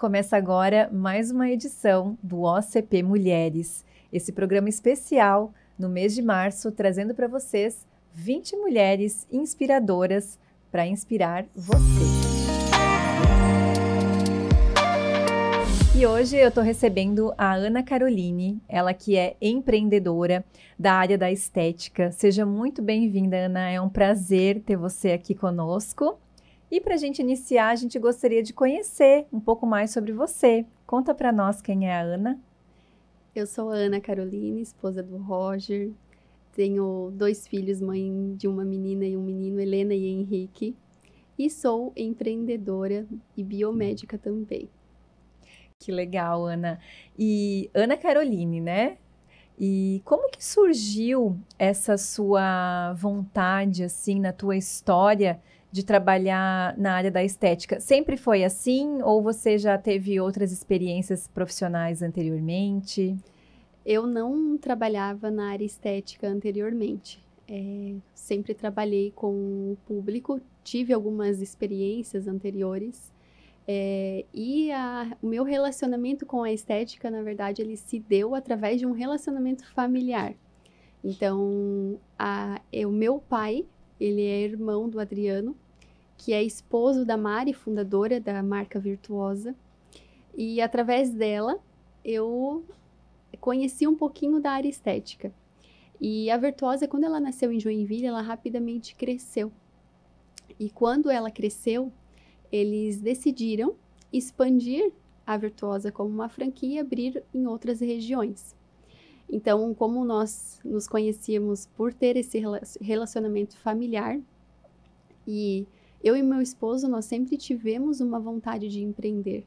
Começa agora mais uma edição do OCP Mulheres, esse programa especial no mês de março, trazendo para vocês 20 mulheres inspiradoras para inspirar você. E hoje eu estou recebendo a Ana Caroline, ela que é empreendedora da área da estética. Seja muito bem-vinda, Ana. É um prazer ter você aqui conosco. E para a gente iniciar, a gente gostaria de conhecer um pouco mais sobre você. Conta para nós quem é a Ana. Eu sou a Ana Caroline, esposa do Roger. Tenho dois filhos, mãe de uma menina e um menino, Helena e Henrique. E sou empreendedora e biomédica também. Que legal, Ana. E Ana Caroline, né? E como que surgiu essa sua vontade, assim, na tua história de trabalhar na área da estética. Sempre foi assim ou você já teve outras experiências profissionais anteriormente? Eu não trabalhava na área estética anteriormente. É, sempre trabalhei com o público, tive algumas experiências anteriores. É, e a, o meu relacionamento com a estética, na verdade, ele se deu através de um relacionamento familiar. Então, a, o meu pai ele é irmão do Adriano, que é esposo da Mari, fundadora da marca Virtuosa. E através dela, eu conheci um pouquinho da área estética. E a Virtuosa, quando ela nasceu em Joinville, ela rapidamente cresceu. E quando ela cresceu, eles decidiram expandir a Virtuosa como uma franquia e abrir em outras regiões. Então, como nós nos conhecíamos por ter esse relacionamento familiar e eu e meu esposo nós sempre tivemos uma vontade de empreender.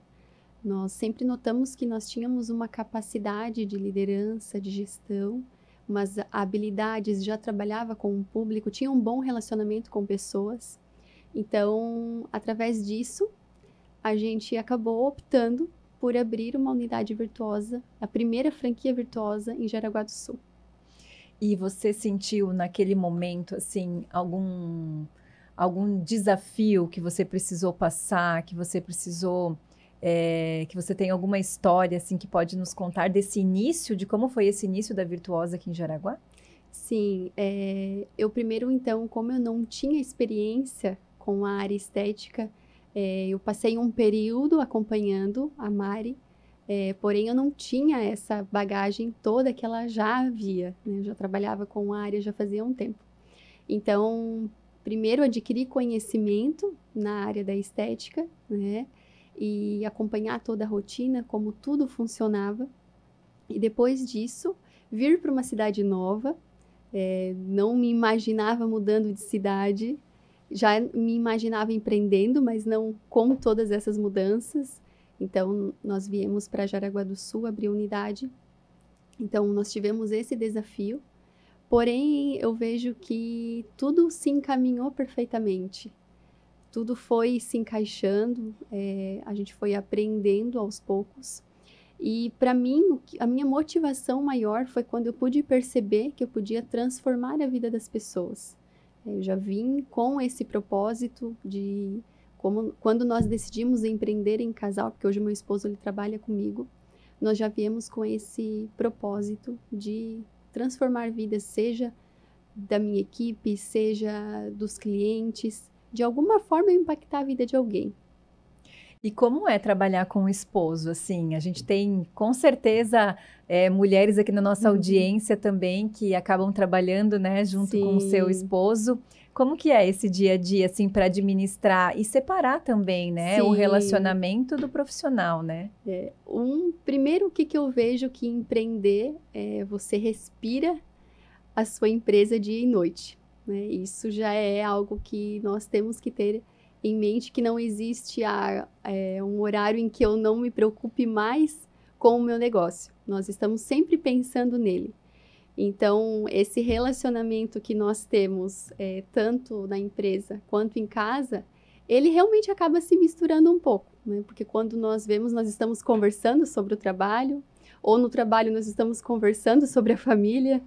Nós sempre notamos que nós tínhamos uma capacidade de liderança, de gestão, umas habilidades, já trabalhava com o público, tinha um bom relacionamento com pessoas. Então, através disso, a gente acabou optando por abrir uma unidade virtuosa, a primeira franquia virtuosa em Jaraguá do Sul. E você sentiu naquele momento assim algum algum desafio que você precisou passar, que você precisou é, que você tem alguma história assim que pode nos contar desse início, de como foi esse início da Virtuosa aqui em Jaraguá? Sim, é, eu primeiro então, como eu não tinha experiência com a área estética, é, eu passei um período acompanhando a Mari, é, porém eu não tinha essa bagagem toda que ela já havia. Né? Eu já trabalhava com a área já fazia um tempo. Então, primeiro adquiri conhecimento na área da estética, né? E acompanhar toda a rotina, como tudo funcionava. E depois disso, vir para uma cidade nova. É, não me imaginava mudando de cidade, já me imaginava empreendendo, mas não com todas essas mudanças. Então, nós viemos para Jaraguá do Sul abrir unidade. Então, nós tivemos esse desafio. Porém, eu vejo que tudo se encaminhou perfeitamente. Tudo foi se encaixando, é, a gente foi aprendendo aos poucos. E para mim, a minha motivação maior foi quando eu pude perceber que eu podia transformar a vida das pessoas. Eu já vim com esse propósito de como quando nós decidimos empreender em casal, porque hoje meu esposo ele trabalha comigo, nós já viemos com esse propósito de transformar vidas, seja da minha equipe, seja dos clientes, de alguma forma impactar a vida de alguém. E como é trabalhar com o esposo? Assim, a gente tem com certeza é, mulheres aqui na nossa uhum. audiência também que acabam trabalhando, né, junto Sim. com o seu esposo. Como que é esse dia a dia, assim, para administrar e separar também, né, Sim. o relacionamento do profissional, né? É, um primeiro o que, que eu vejo que empreender é você respira a sua empresa dia e noite. Né? Isso já é algo que nós temos que ter em mente que não existe a, é, um horário em que eu não me preocupe mais com o meu negócio. Nós estamos sempre pensando nele. Então, esse relacionamento que nós temos, é, tanto na empresa quanto em casa, ele realmente acaba se misturando um pouco, né? Porque quando nós vemos, nós estamos conversando sobre o trabalho, ou no trabalho nós estamos conversando sobre a família.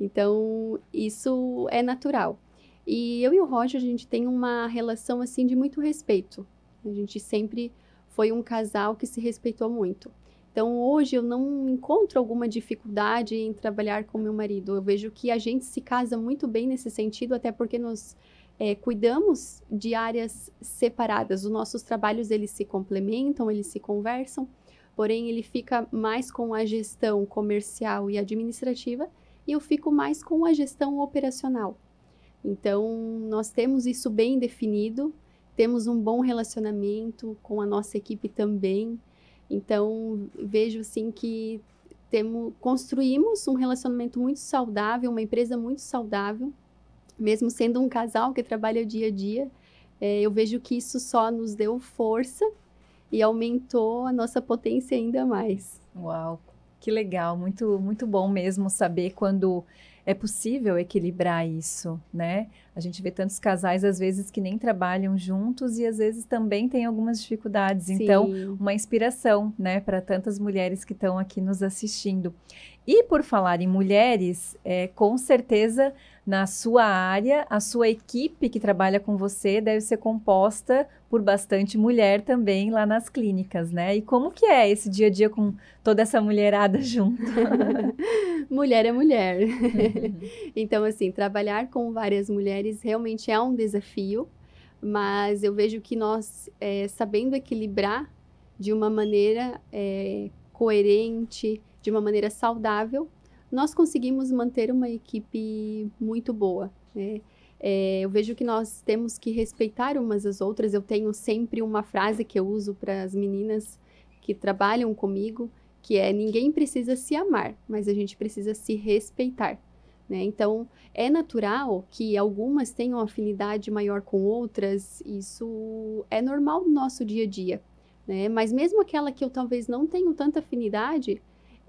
Então, isso é natural. E eu e o Roger, a gente tem uma relação assim de muito respeito. A gente sempre foi um casal que se respeitou muito. Então, hoje eu não encontro alguma dificuldade em trabalhar com meu marido. Eu vejo que a gente se casa muito bem nesse sentido, até porque nós é, cuidamos de áreas separadas. Os nossos trabalhos eles se complementam, eles se conversam, porém ele fica mais com a gestão comercial e administrativa e eu fico mais com a gestão operacional. Então, nós temos isso bem definido, temos um bom relacionamento com a nossa equipe também. Então, vejo assim que temos, construímos um relacionamento muito saudável, uma empresa muito saudável, mesmo sendo um casal que trabalha dia a dia. É, eu vejo que isso só nos deu força e aumentou a nossa potência ainda mais. Uau, que legal, muito muito bom mesmo saber quando é possível equilibrar isso, né? A gente vê tantos casais, às vezes, que nem trabalham juntos e às vezes também tem algumas dificuldades. Então, Sim. Então, uma inspiração, né, para tantas mulheres que estão aqui nos assistindo. E por falar em mulheres, é, com certeza na sua área, a sua equipe que trabalha com você deve ser composta por bastante mulher também lá nas clínicas, né? E como que é esse dia a dia com toda essa mulherada junto? mulher é mulher. Uhum. então, assim, trabalhar com várias mulheres realmente é um desafio, mas eu vejo que nós, é, sabendo equilibrar de uma maneira é, coerente, de uma maneira saudável, nós conseguimos manter uma equipe muito boa. Né? É, eu vejo que nós temos que respeitar umas às outras. Eu tenho sempre uma frase que eu uso para as meninas que trabalham comigo, que é ninguém precisa se amar, mas a gente precisa se respeitar. Né? Então, é natural que algumas tenham afinidade maior com outras, isso é normal no nosso dia a dia. Né? Mas mesmo aquela que eu talvez não tenho tanta afinidade,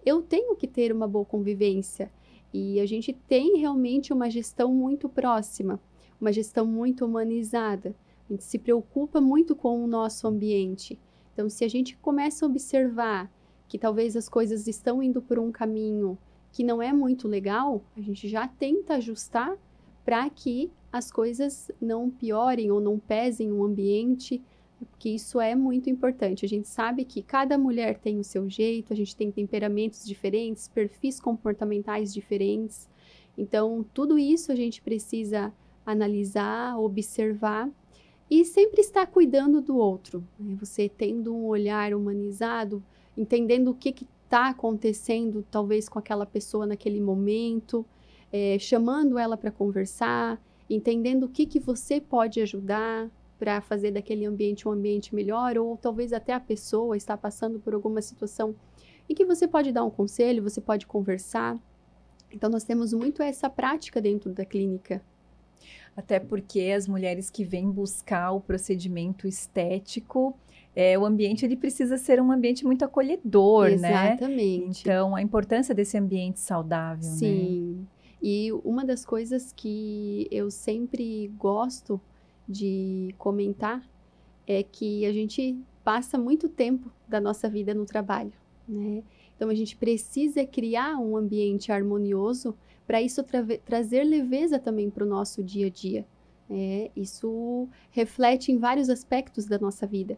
eu tenho que ter uma boa convivência. E a gente tem realmente uma gestão muito próxima, uma gestão muito humanizada. A gente se preocupa muito com o nosso ambiente. Então, se a gente começa a observar que talvez as coisas estão indo por um caminho que não é muito legal, a gente já tenta ajustar para que as coisas não piorem ou não pesem o ambiente porque isso é muito importante. A gente sabe que cada mulher tem o seu jeito, a gente tem temperamentos diferentes, perfis comportamentais diferentes. Então, tudo isso a gente precisa analisar, observar e sempre estar cuidando do outro. Né? Você tendo um olhar humanizado, entendendo o que está acontecendo, talvez com aquela pessoa naquele momento, é, chamando ela para conversar, entendendo o que, que você pode ajudar, para fazer daquele ambiente um ambiente melhor, ou talvez até a pessoa está passando por alguma situação em que você pode dar um conselho, você pode conversar. Então, nós temos muito essa prática dentro da clínica. Até porque as mulheres que vêm buscar o procedimento estético, é, o ambiente ele precisa ser um ambiente muito acolhedor, Exatamente. né? Exatamente. Então, a importância desse ambiente saudável, né? Sim. Né? E uma das coisas que eu sempre gosto de comentar é que a gente passa muito tempo da nossa vida no trabalho, né? Então a gente precisa criar um ambiente harmonioso para isso tra trazer leveza também para o nosso dia a dia. Né? Isso reflete em vários aspectos da nossa vida.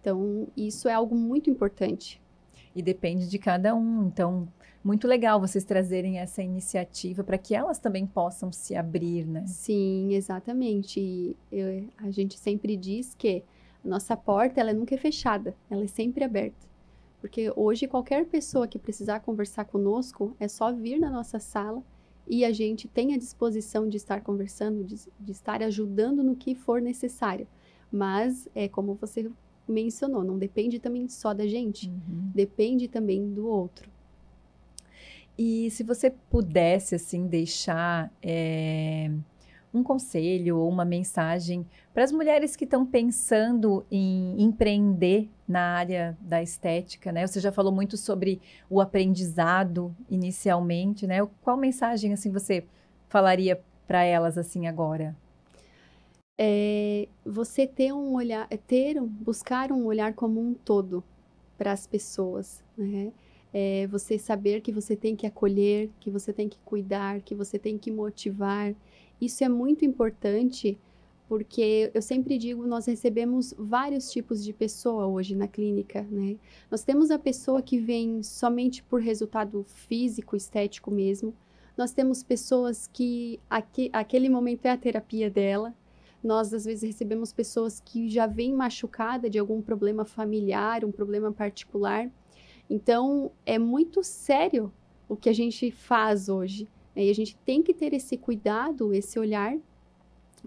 Então isso é algo muito importante e depende de cada um. Então, muito legal vocês trazerem essa iniciativa para que elas também possam se abrir, né? Sim, exatamente. Eu, a gente sempre diz que nossa porta ela nunca é fechada, ela é sempre aberta. Porque hoje qualquer pessoa que precisar conversar conosco é só vir na nossa sala e a gente tem a disposição de estar conversando, de, de estar ajudando no que for necessário. Mas é como você mencionou, não depende também só da gente, uhum. depende também do outro. E se você pudesse, assim, deixar é, um conselho ou uma mensagem para as mulheres que estão pensando em empreender na área da estética, né? Você já falou muito sobre o aprendizado inicialmente, né? Qual mensagem, assim, você falaria para elas, assim, agora? é você ter um olhar, é, ter buscar um olhar como um todo para as pessoas, né? É você saber que você tem que acolher, que você tem que cuidar, que você tem que motivar. Isso é muito importante porque eu sempre digo, nós recebemos vários tipos de pessoa hoje na clínica, né? Nós temos a pessoa que vem somente por resultado físico, estético mesmo. Nós temos pessoas que aqui, aquele momento é a terapia dela, nós, às vezes, recebemos pessoas que já vêm machucada de algum problema familiar, um problema particular. Então, é muito sério o que a gente faz hoje. Né? E a gente tem que ter esse cuidado, esse olhar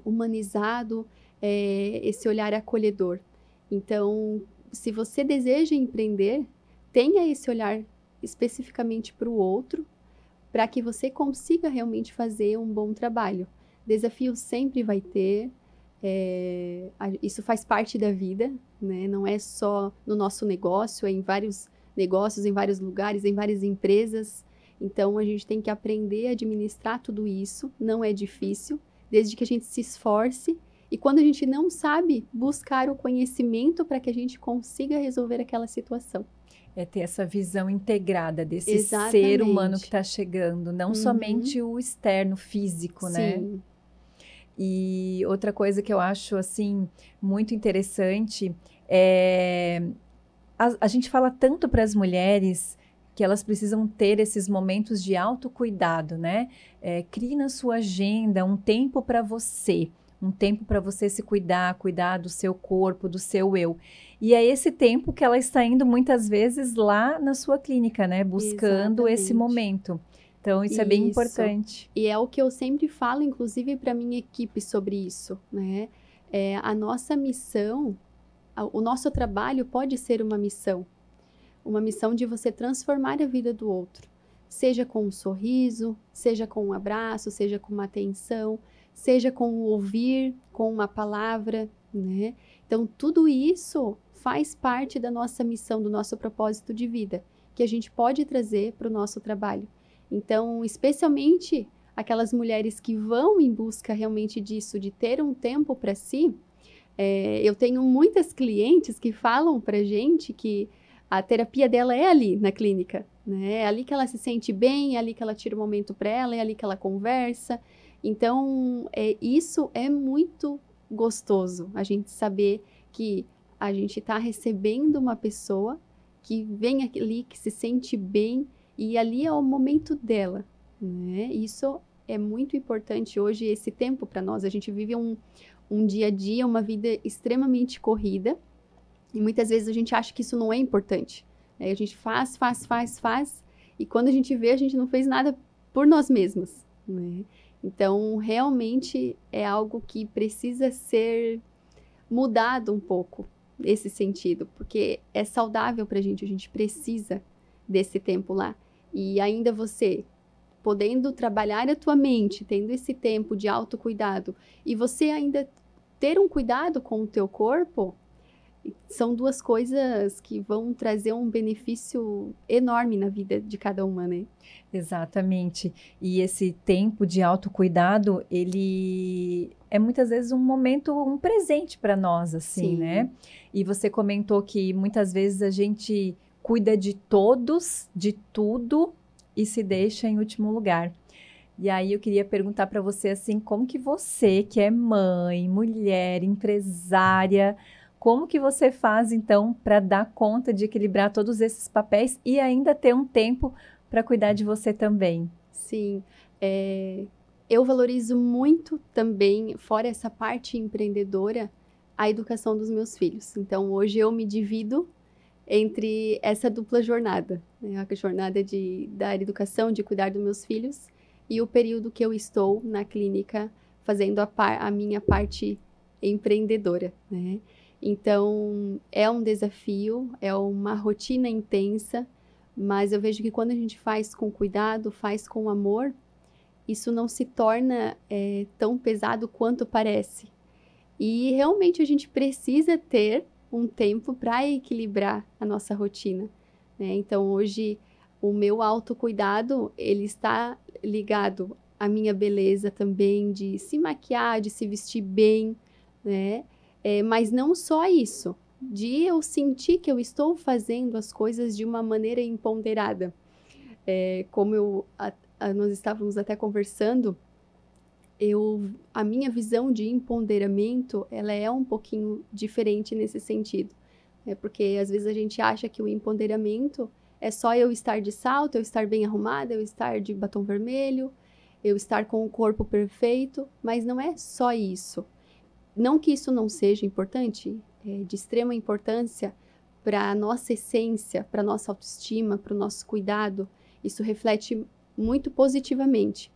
humanizado, é, esse olhar acolhedor. Então, se você deseja empreender, tenha esse olhar especificamente para o outro, para que você consiga realmente fazer um bom trabalho. Desafio sempre vai ter, é, isso faz parte da vida, né? Não é só no nosso negócio, é em vários negócios, em vários lugares, em várias empresas. Então a gente tem que aprender a administrar tudo isso. Não é difícil, desde que a gente se esforce. E quando a gente não sabe, buscar o conhecimento para que a gente consiga resolver aquela situação. É ter essa visão integrada desse Exatamente. ser humano que está chegando, não uhum. somente o externo físico, né? Sim. né? E outra coisa que eu acho assim muito interessante é a, a gente fala tanto para as mulheres que elas precisam ter esses momentos de autocuidado, né? É, crie na sua agenda um tempo para você, um tempo para você se cuidar, cuidar do seu corpo, do seu eu. E é esse tempo que ela está indo muitas vezes lá na sua clínica, né? Buscando Exatamente. esse momento. Então isso, isso, é bem importante. E é o que eu sempre falo, inclusive para minha equipe sobre isso, né? É, a nossa missão, o nosso trabalho pode ser uma missão, uma missão de você transformar a vida do outro, seja com um sorriso, seja com um abraço, seja com uma atenção, seja com um ouvir, com uma palavra, né? Então tudo isso faz parte da nossa missão, do nosso propósito de vida, que a gente pode trazer para o nosso trabalho. Então, especialmente aquelas mulheres que vão em busca realmente disso, de ter um tempo para si, é, eu tenho muitas clientes que falam para gente que a terapia dela é ali na clínica, né? É ali que ela se sente bem, é ali que ela tira o um momento para ela, é ali que ela conversa. Então, é, isso é muito gostoso, a gente saber que a gente está recebendo uma pessoa que vem ali, que se sente bem, e ali é o momento dela, né? Isso é muito importante hoje, esse tempo para nós. A gente vive um, um dia a dia, uma vida extremamente corrida. E muitas vezes a gente acha que isso não é importante. Né? A gente faz, faz, faz, faz. E quando a gente vê, a gente não fez nada por nós mesmos. Né? Então, realmente é algo que precisa ser mudado um pouco, esse sentido. Porque é saudável para a gente, a gente precisa desse tempo lá. E ainda você podendo trabalhar a tua mente, tendo esse tempo de autocuidado e você ainda ter um cuidado com o teu corpo, são duas coisas que vão trazer um benefício enorme na vida de cada uma, né? Exatamente. E esse tempo de autocuidado, ele é muitas vezes um momento, um presente para nós, assim, Sim. né? E você comentou que muitas vezes a gente cuida de todos, de tudo e se deixa em último lugar. E aí eu queria perguntar para você assim, como que você, que é mãe, mulher, empresária, como que você faz então para dar conta de equilibrar todos esses papéis e ainda ter um tempo para cuidar de você também? Sim, é, eu valorizo muito também, fora essa parte empreendedora, a educação dos meus filhos. Então hoje eu me divido entre essa dupla jornada, né? a jornada de dar educação, de cuidar dos meus filhos e o período que eu estou na clínica fazendo a, par, a minha parte empreendedora, né? Então é um desafio, é uma rotina intensa, mas eu vejo que quando a gente faz com cuidado, faz com amor, isso não se torna é, tão pesado quanto parece. E realmente a gente precisa ter um tempo para equilibrar a nossa rotina. Né? Então, hoje, o meu autocuidado, ele está ligado à minha beleza também, de se maquiar, de se vestir bem, né? É, mas não só isso, de eu sentir que eu estou fazendo as coisas de uma maneira empoderada. É, como eu, a, a, nós estávamos até conversando, eu a minha visão de empoderamento ela é um pouquinho diferente nesse sentido é porque às vezes a gente acha que o empoderamento é só eu estar de salto eu estar bem arrumada eu estar de batom vermelho eu estar com o corpo perfeito mas não é só isso não que isso não seja importante é de extrema importância para a nossa essência para nossa autoestima para o nosso cuidado isso reflete muito positivamente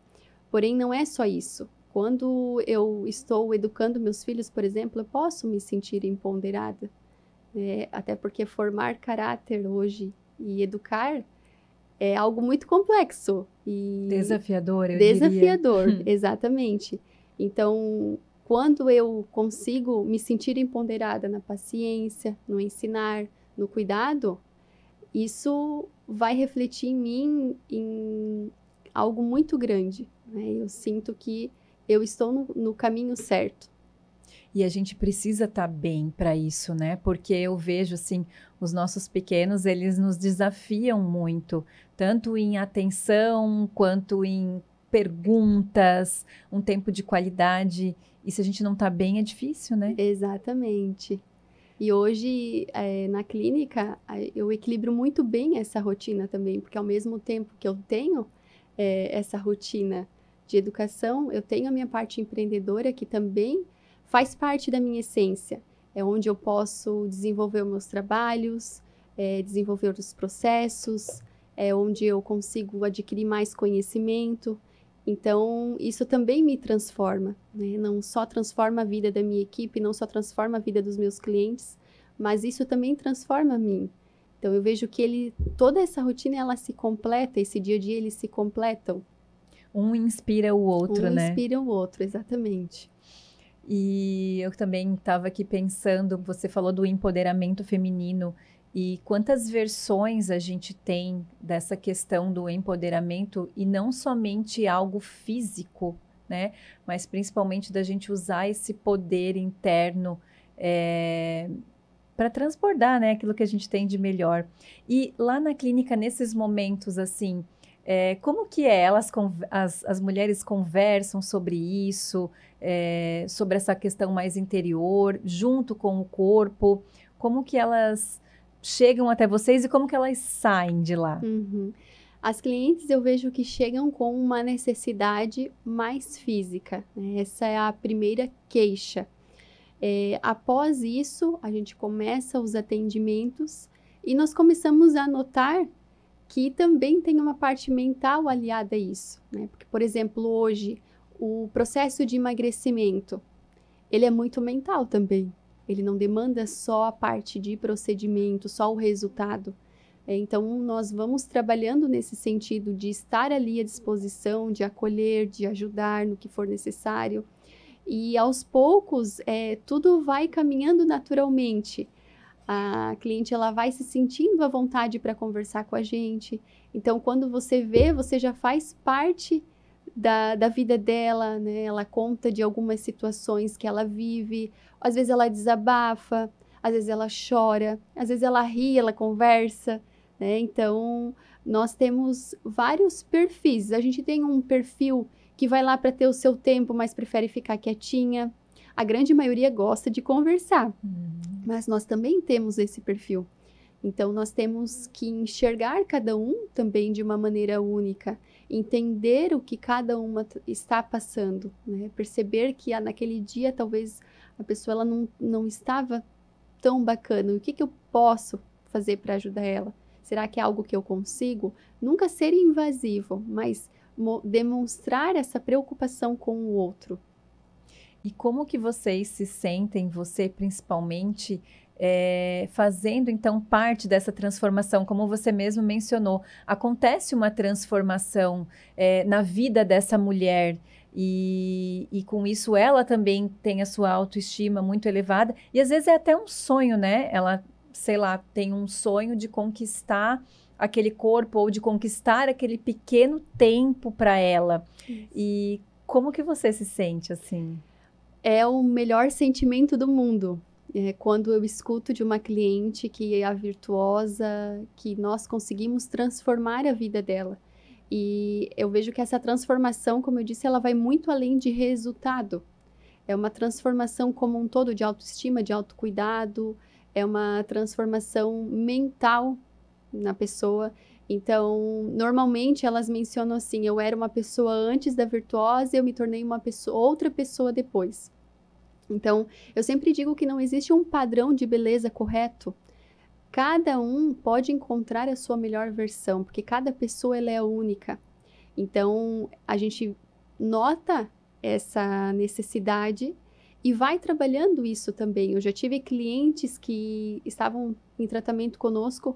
Porém, não é só isso. Quando eu estou educando meus filhos, por exemplo, eu posso me sentir empoderada, né? até porque formar caráter hoje e educar é algo muito complexo e desafiador, eu desafiador, diria. exatamente. Então, quando eu consigo me sentir empoderada na paciência, no ensinar, no cuidado, isso vai refletir em mim em algo muito grande. Né? Eu sinto que eu estou no, no caminho certo. E a gente precisa estar tá bem para isso, né? Porque eu vejo assim, os nossos pequenos, eles nos desafiam muito, tanto em atenção quanto em perguntas, um tempo de qualidade. E se a gente não está bem, é difícil, né? Exatamente. E hoje, é, na clínica, eu equilibro muito bem essa rotina também, porque ao mesmo tempo que eu tenho é, essa rotina de educação, eu tenho a minha parte empreendedora que também faz parte da minha essência. É onde eu posso desenvolver os meus trabalhos, é, desenvolver os processos, é onde eu consigo adquirir mais conhecimento. Então, isso também me transforma, né? não só transforma a vida da minha equipe, não só transforma a vida dos meus clientes, mas isso também transforma a mim. Então eu vejo que ele toda essa rotina ela se completa, esse dia a dia eles se completam. Um inspira o outro, um né? Um inspira o outro, exatamente. E eu também estava aqui pensando, você falou do empoderamento feminino e quantas versões a gente tem dessa questão do empoderamento e não somente algo físico, né? Mas principalmente da gente usar esse poder interno é, para transbordar né, aquilo que a gente tem de melhor. E lá na clínica, nesses momentos assim, é, como que é? Elas, as, as mulheres conversam sobre isso, é, sobre essa questão mais interior, junto com o corpo. Como que elas chegam até vocês e como que elas saem de lá? Uhum. As clientes eu vejo que chegam com uma necessidade mais física. Né? Essa é a primeira queixa é, após isso, a gente começa os atendimentos e nós começamos a notar que também tem uma parte mental aliada a isso, né? Porque, por exemplo, hoje o processo de emagrecimento ele é muito mental também. Ele não demanda só a parte de procedimento, só o resultado. É, então, nós vamos trabalhando nesse sentido de estar ali à disposição, de acolher, de ajudar no que for necessário. E aos poucos, é, tudo vai caminhando naturalmente. A cliente ela vai se sentindo à vontade para conversar com a gente. Então, quando você vê, você já faz parte da, da vida dela, né? Ela conta de algumas situações que ela vive. Às vezes ela desabafa, às vezes ela chora, às vezes ela ri, ela conversa, né? Então, nós temos vários perfis. A gente tem um perfil que vai lá para ter o seu tempo, mas prefere ficar quietinha. A grande maioria gosta de conversar, uhum. mas nós também temos esse perfil. Então, nós temos que enxergar cada um também de uma maneira única, entender o que cada uma está passando, né? perceber que ah, naquele dia talvez a pessoa ela não, não estava tão bacana, o que, que eu posso fazer para ajudar ela? Será que é algo que eu consigo? Nunca ser invasivo, mas demonstrar essa preocupação com o outro. E como que vocês se sentem, você principalmente, é, fazendo então parte dessa transformação, como você mesmo mencionou, acontece uma transformação é, na vida dessa mulher. E, e, com isso ela também tem a sua autoestima muito elevada e às vezes é até um sonho, né? Ela, sei lá, tem um sonho de conquistar aquele corpo ou de conquistar aquele pequeno tempo para ela. Isso. E como que você se sente assim? É o melhor sentimento do mundo. É quando eu escuto de uma cliente que é a virtuosa, que nós conseguimos transformar a vida dela. E eu vejo que essa transformação, como eu disse, ela vai muito além de resultado. É uma transformação como um todo de autoestima, de autocuidado, é uma transformação mental na pessoa. Então, normalmente elas mencionam assim: eu era uma pessoa antes da virtuosa, eu me tornei uma pessoa, outra pessoa depois. Então, eu sempre digo que não existe um padrão de beleza correto. Cada um pode encontrar a sua melhor versão, porque cada pessoa ela é única. Então, a gente nota essa necessidade e vai trabalhando isso também. Eu já tive clientes que estavam em tratamento conosco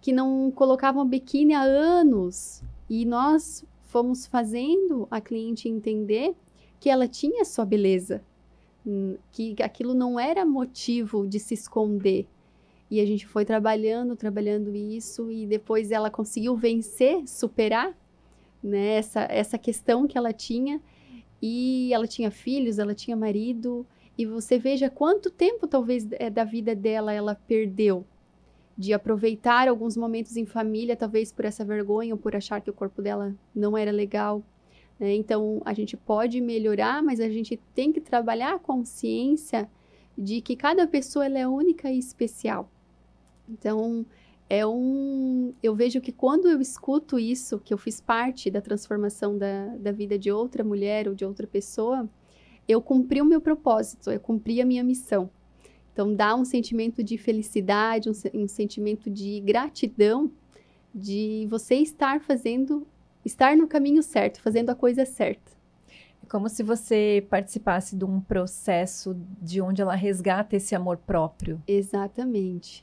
que não colocavam biquíni há anos. E nós fomos fazendo a cliente entender que ela tinha sua beleza, hum, que aquilo não era motivo de se esconder. E a gente foi trabalhando, trabalhando isso, e depois ela conseguiu vencer, superar né, essa, essa questão que ela tinha. E ela tinha filhos, ela tinha marido, e você veja quanto tempo talvez é, da vida dela ela perdeu de aproveitar alguns momentos em família, talvez por essa vergonha ou por achar que o corpo dela não era legal. Né? Então, a gente pode melhorar, mas a gente tem que trabalhar a consciência de que cada pessoa ela é única e especial. Então, é um. Eu vejo que quando eu escuto isso, que eu fiz parte da transformação da, da vida de outra mulher ou de outra pessoa, eu cumpri o meu propósito, eu cumpri a minha missão. Então, dá um sentimento de felicidade, um, um sentimento de gratidão de você estar fazendo, estar no caminho certo, fazendo a coisa certa. É como se você participasse de um processo de onde ela resgata esse amor próprio. Exatamente.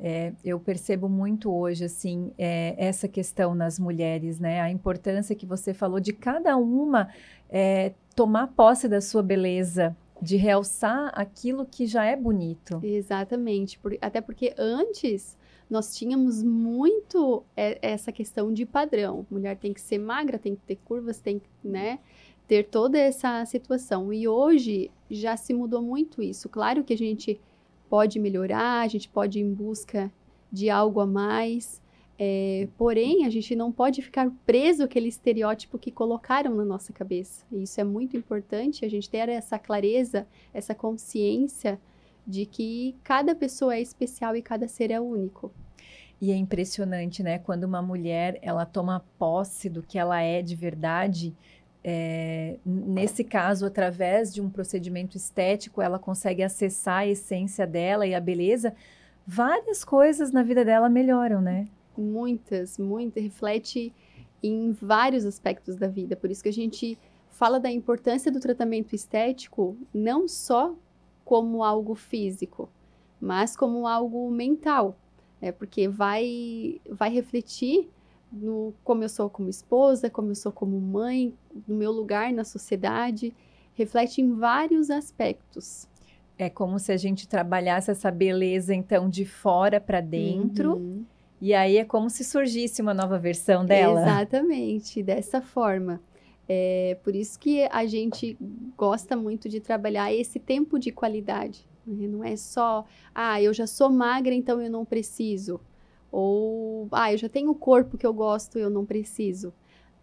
É, eu percebo muito hoje, assim, é, essa questão nas mulheres, né? A importância que você falou de cada uma é, tomar posse da sua beleza, de realçar aquilo que já é bonito. Exatamente, por, até porque antes nós tínhamos muito essa questão de padrão. Mulher tem que ser magra, tem que ter curvas, tem que, né, ter toda essa situação. E hoje já se mudou muito isso. Claro que a gente pode melhorar, a gente pode ir em busca de algo a mais, é, porém, a gente não pode ficar preso àquele estereótipo que colocaram na nossa cabeça. E isso é muito importante, a gente ter essa clareza, essa consciência de que cada pessoa é especial e cada ser é único. E é impressionante, né? Quando uma mulher ela toma posse do que ela é de verdade, é, nesse caso, através de um procedimento estético, ela consegue acessar a essência dela e a beleza, várias coisas na vida dela melhoram, né? muitas, muitas, reflete em vários aspectos da vida. Por isso que a gente fala da importância do tratamento estético não só como algo físico, mas como algo mental, é Porque vai vai refletir no como eu sou como esposa, como eu sou como mãe, no meu lugar na sociedade, reflete em vários aspectos. É como se a gente trabalhasse essa beleza então de fora para dentro. Uhum e aí é como se surgisse uma nova versão dela. Exatamente, dessa forma. É por isso que a gente gosta muito de trabalhar esse tempo de qualidade. Né? Não é só, ah, eu já sou magra, então eu não preciso. Ou, ah, eu já tenho o corpo que eu gosto, eu não preciso.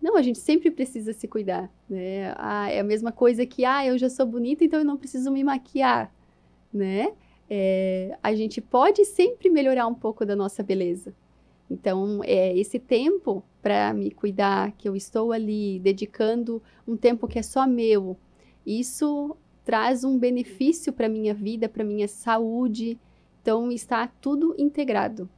Não, a gente sempre precisa se cuidar, né? Ah, é a mesma coisa que, ah, eu já sou bonita, então eu não preciso me maquiar, né? É, a gente pode sempre melhorar um pouco da nossa beleza, então, é esse tempo para me cuidar, que eu estou ali dedicando um tempo que é só meu, isso traz um benefício para minha vida, para minha saúde. Então, está tudo integrado.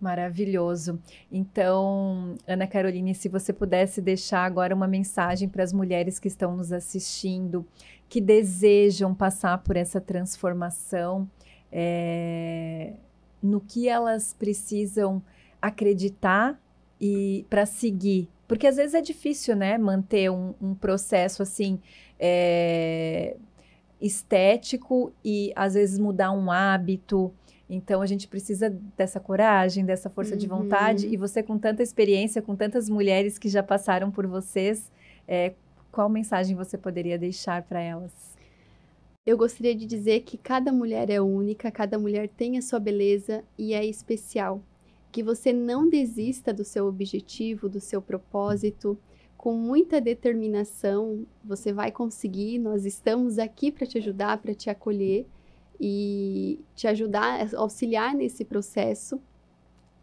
Maravilhoso. Então, Ana Caroline, se você pudesse deixar agora uma mensagem para as mulheres que estão nos assistindo, que desejam passar por essa transformação, é, no que elas precisam acreditar e para seguir. Porque às vezes é difícil, né, manter um, um processo assim é, estético e às vezes mudar um hábito. Então a gente precisa dessa coragem, dessa força uhum. de vontade. E você, com tanta experiência, com tantas mulheres que já passaram por vocês, é, qual mensagem você poderia deixar para elas? Eu gostaria de dizer que cada mulher é única, cada mulher tem a sua beleza e é especial. Que você não desista do seu objetivo, do seu propósito. Com muita determinação, você vai conseguir. Nós estamos aqui para te ajudar, para te acolher e te ajudar, auxiliar nesse processo,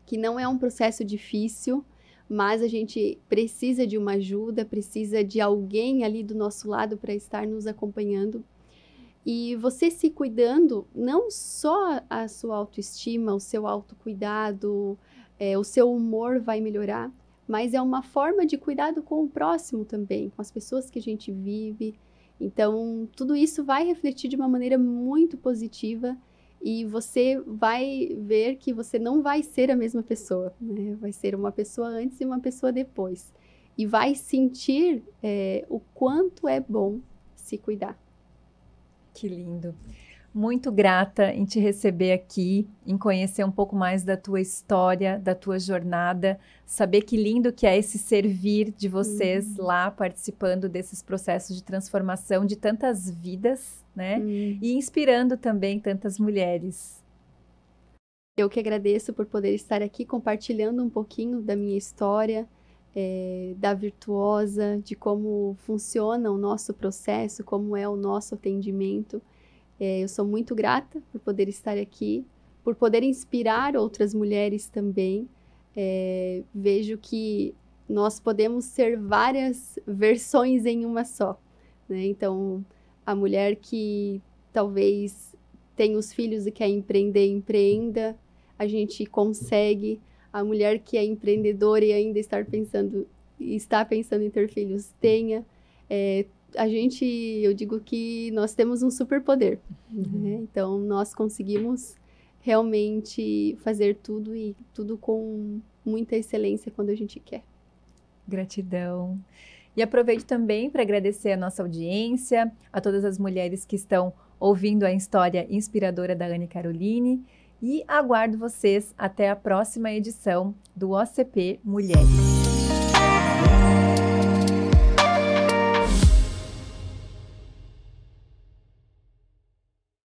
que não é um processo difícil, mas a gente precisa de uma ajuda, precisa de alguém ali do nosso lado para estar nos acompanhando e você se cuidando, não só a sua autoestima, o seu autocuidado, é, o seu humor vai melhorar, mas é uma forma de cuidado com o próximo também, com as pessoas que a gente vive. Então, tudo isso vai refletir de uma maneira muito positiva e você vai ver que você não vai ser a mesma pessoa, né? Vai ser uma pessoa antes e uma pessoa depois. E vai sentir é, o quanto é bom se cuidar. Que lindo. Muito grata em te receber aqui, em conhecer um pouco mais da tua história, da tua jornada, saber que lindo que é esse servir de vocês uhum. lá participando desses processos de transformação de tantas vidas, né? Uhum. E inspirando também tantas mulheres. Eu que agradeço por poder estar aqui compartilhando um pouquinho da minha história, é, da virtuosa, de como funciona o nosso processo, como é o nosso atendimento. É, eu sou muito grata por poder estar aqui, por poder inspirar outras mulheres também. É, vejo que nós podemos ser várias versões em uma só. Né? Então, a mulher que talvez tem os filhos e quer empreender, empreenda. A gente consegue a mulher que é empreendedora e ainda estar pensando, está pensando em ter filhos tenha. É, a gente, eu digo que nós temos um superpoder. Uhum. Né? Então, nós conseguimos realmente fazer tudo e tudo com muita excelência quando a gente quer. Gratidão. E aproveito também para agradecer a nossa audiência, a todas as mulheres que estão ouvindo a história inspiradora da Anne Caroline e aguardo vocês até a próxima edição do OCP Mulheres.